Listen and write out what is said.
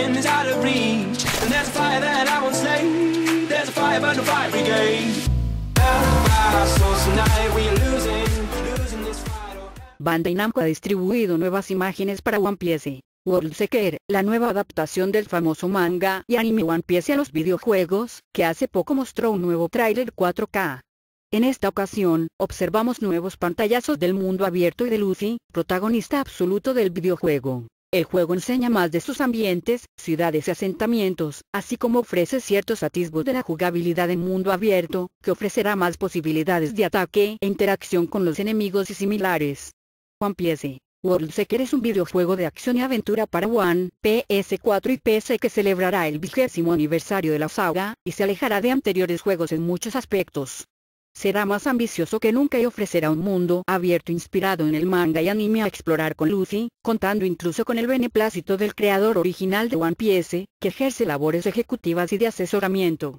Oh. Bandai Namco ha distribuido nuevas imágenes para One Piece. World Seeker, la nueva adaptación del famoso manga y anime One Piece a los videojuegos, que hace poco mostró un nuevo tráiler 4K. En esta ocasión, observamos nuevos pantallazos del mundo abierto y de Lucy, protagonista absoluto del videojuego. El juego enseña más de sus ambientes, ciudades y asentamientos, así como ofrece ciertos atisbos de la jugabilidad en mundo abierto, que ofrecerá más posibilidades de ataque e interacción con los enemigos y similares. Juan Piese World Seeker es un videojuego de acción y aventura para One, PS4 y PC que celebrará el vigésimo aniversario de la saga, y se alejará de anteriores juegos en muchos aspectos será más ambicioso que nunca y ofrecerá un mundo abierto inspirado en el manga y anime a explorar con Lucy, contando incluso con el beneplácito del creador original de One Piece, que ejerce labores ejecutivas y de asesoramiento.